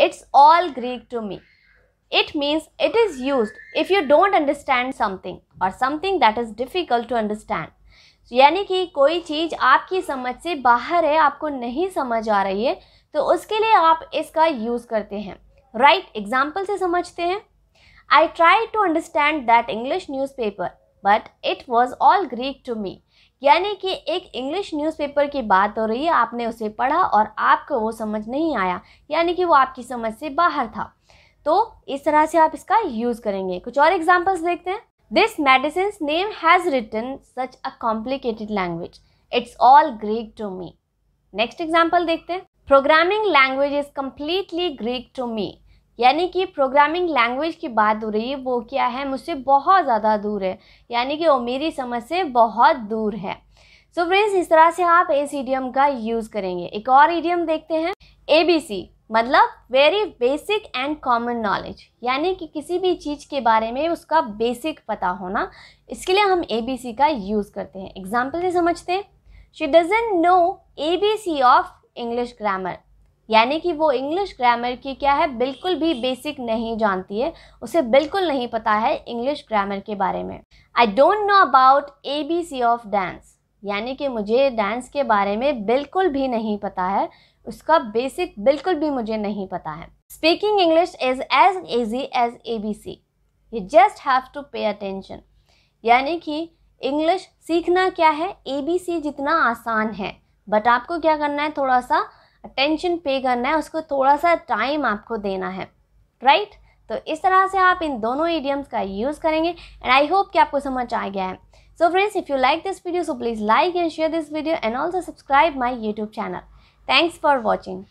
It's all Greek to me it means it is use if you don't understand something और something that is difficult to understand यानी कि कोई चीज़ आपकी समझ से बाहर है आपको नहीं समझ आ रही है तो उसके लिए आप इसका यूज़ करते हैं राइट right? एग्जाम्पल से समझते हैं I try to understand that English newspaper but it was all Greek to me यानी कि एक इंग्लिश न्यूज़पेपर की बात हो रही है आपने उसे पढ़ा और आपको वो समझ नहीं आया यानी कि वो आपकी समझ से बाहर था तो इस तरह से आप इसका यूज़ करेंगे कुछ और एग्जाम्पल्स देखते हैं this medicine name has written such a complicated language it's all Greek to me next example देखते हैं programming language is completely Greek to me यानी कि प्रोग्रामिंग लैंग्वेज की बात हो रही है वो क्या है मुझसे बहुत ज़्यादा दूर है यानी कि वो मेरी समझ से बहुत दूर है सो so फ्रेंड्स इस तरह से आप इस ईडियम का यूज़ करेंगे एक और ईडियम देखते हैं ए बी सी मतलब very basic and common knowledge यानी कि किसी भी चीज़ के बारे में उसका बेसिक पता होना इसके लिए हम ए बी सी का यूज़ करते हैं एग्जाम्पल से समझते हैं she doesn't know A B C of English grammar यानी कि वो इंग्लिश ग्रामर की क्या है बिल्कुल भी बेसिक नहीं जानती है उसे बिल्कुल नहीं पता है इंग्लिश ग्रामर के बारे में I don't know about A B C of dance यानी कि मुझे डांस के बारे में बिल्कुल भी नहीं पता है उसका बेसिक बिल्कुल भी मुझे नहीं पता है speaking English is as easy as A B C you just have to pay attention यानी कि इंग्लिश सीखना क्या है ए बी सी जितना आसान है बट आपको क्या करना है थोड़ा सा अटेंशन पे करना है उसको थोड़ा सा टाइम आपको देना है राइट right? तो इस तरह से आप इन दोनों एडियम्स का यूज़ करेंगे एंड आई होप कि आपको समझ आ गया है so friends if you like this video so please like and share this video and also subscribe my YouTube channel thanks for watching